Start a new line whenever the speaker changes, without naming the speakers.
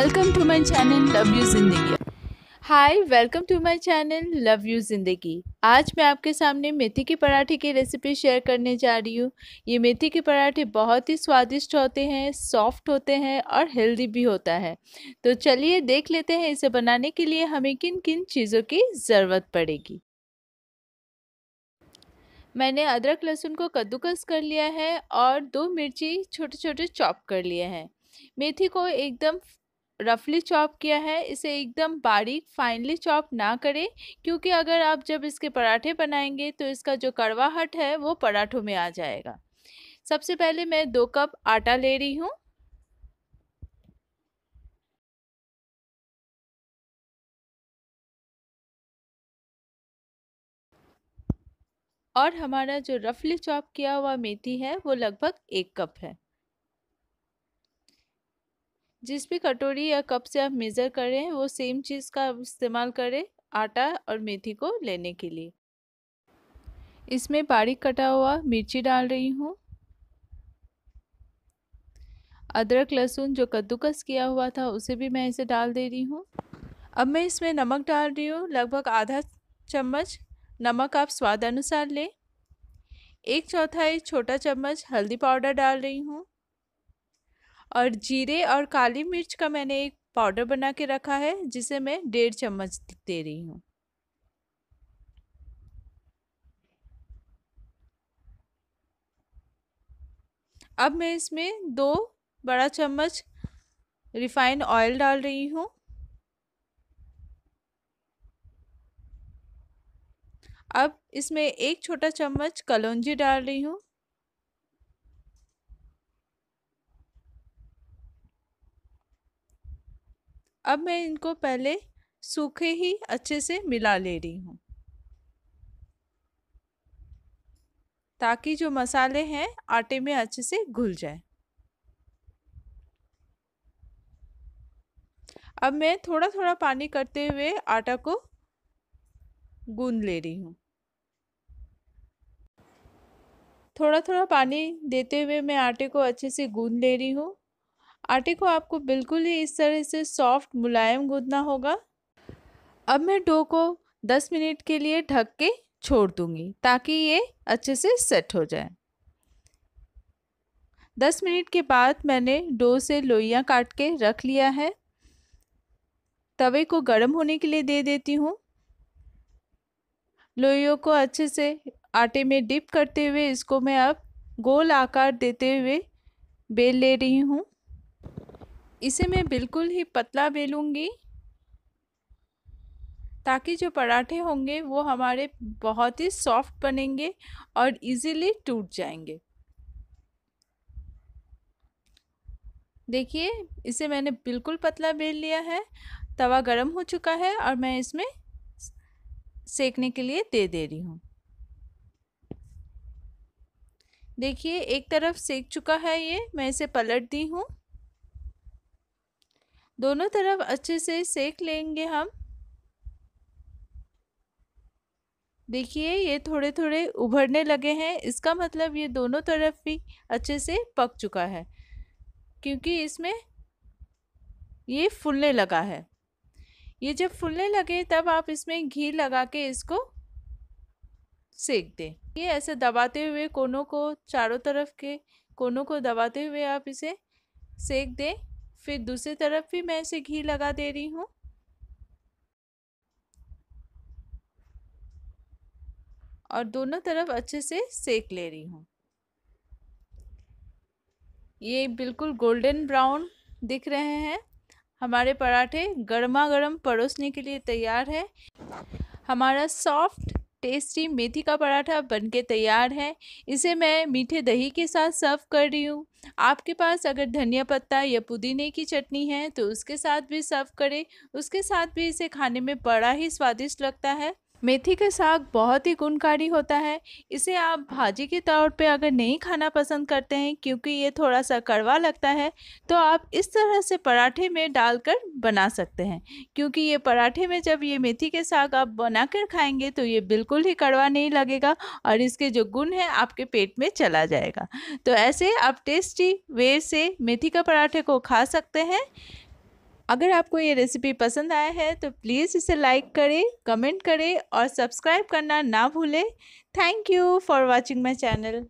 welcome to my channel love you जिंदगी hi welcome to my channel love you ज़िंदगी आज मैं आपके सामने मेथी के पराठे की रेसिपी शेयर करने जा रही हूँ ये मेथी के पराठे बहुत ही स्वादिष्ट होते हैं सॉफ्ट होते हैं और हेल्दी भी होता है तो चलिए देख लेते हैं इसे बनाने के लिए हमें किन किन चीज़ों की ज़रूरत पड़ेगी मैंने अदरक लहसुन को कद्दूकस कर लिया है और दो मिर्ची छोटे छोटे चॉप कर लिए हैं मेथी को एकदम रफली चॉप किया है इसे एकदम बारीक फाइनली चॉप ना करें क्योंकि अगर आप जब इसके पराठे बनाएंगे तो इसका जो कड़वाहट है वो पराठों में आ जाएगा सबसे पहले मैं दो कप आटा ले रही हूँ और हमारा जो रफली चॉप किया हुआ मेथी है वो लगभग एक कप है जिस भी कटोरी या कप से आप मेज़र करें वो सेम चीज़ का इस्तेमाल करें आटा और मेथी को लेने के लिए इसमें बारीक कटा हुआ मिर्ची डाल रही हूँ अदरक लहसुन जो कद्दूकस किया हुआ था उसे भी मैं इसे डाल दे रही हूँ अब मैं इसमें नमक डाल रही हूँ लगभग आधा चम्मच नमक आप स्वाद अनुसार लें एक चौथाई छोटा चम्मच हल्दी पाउडर डाल रही हूँ और जीरे और काली मिर्च का मैंने एक पाउडर बना के रखा है जिसे मैं डेढ़ चम्मच दे रही हूँ अब मैं इसमें दो बड़ा चम्मच रिफाइंड ऑयल डाल रही हूँ अब इसमें एक छोटा चम्मच कलौंजी डाल रही हूँ अब मैं इनको पहले सूखे ही अच्छे से मिला ले रही हूँ ताकि जो मसाले हैं आटे में अच्छे से घुल जाए अब मैं थोड़ा थोड़ा पानी करते हुए आटा को गूंद ले रही हूँ थोड़ा थोड़ा पानी देते हुए मैं आटे को अच्छे से गूंद ले रही हूँ आटे को आपको बिल्कुल ही इस तरह से सॉफ्ट मुलायम गूंदना होगा अब मैं डो को 10 मिनट के लिए ढक के छोड़ दूंगी ताकि ये अच्छे से सेट हो जाए 10 मिनट के बाद मैंने डो से लोइयाँ काट के रख लिया है तवे को गर्म होने के लिए दे देती हूँ लोइयों को अच्छे से आटे में डिप करते हुए इसको मैं अब गोल आकार देते हुए बेल ले रही हूँ इसे मैं बिल्कुल ही पतला बेलूँगी ताकि जो पराठे होंगे वो हमारे बहुत ही सॉफ्ट बनेंगे और इजीली टूट जाएंगे देखिए इसे मैंने बिल्कुल पतला बेल लिया है तवा गरम हो चुका है और मैं इसमें सेकने के लिए दे दे रही हूँ देखिए एक तरफ सेक चुका है ये मैं इसे पलट दी हूँ दोनों तरफ अच्छे से सेक लेंगे हम देखिए ये थोड़े थोड़े उभरने लगे हैं इसका मतलब ये दोनों तरफ भी अच्छे से पक चुका है क्योंकि इसमें ये फूलने लगा है ये जब फूलने लगे तब आप इसमें घी लगा के इसको सेक दें ये ऐसे दबाते हुए कोनों को चारों तरफ के कोनों को दबाते हुए आप इसे सेक दें फिर दूसरी तरफ भी मैं इसे घी लगा दे रही हूँ और दोनों तरफ अच्छे से सेक ले रही हूँ ये बिल्कुल गोल्डन ब्राउन दिख रहे हैं हमारे पराठे गर्मा गर्म परोसने के लिए तैयार है हमारा सॉफ्ट टेस्टी मेथी का पराठा बनके तैयार है इसे मैं मीठे दही के साथ सर्व कर रही हूँ आपके पास अगर धनिया पत्ता या पुदीने की चटनी है तो उसके साथ भी सर्व करें उसके साथ भी इसे खाने में बड़ा ही स्वादिष्ट लगता है मेथी का साग बहुत ही गुणकारी होता है इसे आप भाजी के तौर पे अगर नहीं खाना पसंद करते हैं क्योंकि ये थोड़ा सा कड़वा लगता है तो आप इस तरह से पराठे में डालकर बना सकते हैं क्योंकि ये पराठे में जब ये मेथी के साग आप बनाकर खाएंगे तो ये बिल्कुल ही कड़वा नहीं लगेगा और इसके जो गुण है आपके पेट में चला जाएगा तो ऐसे आप टेस्टी वे से मेथी का पराठे को खा सकते हैं अगर आपको ये रेसिपी पसंद आया है तो प्लीज़ इसे लाइक करें कमेंट करें और सब्सक्राइब करना ना भूलें thank you for watching my channel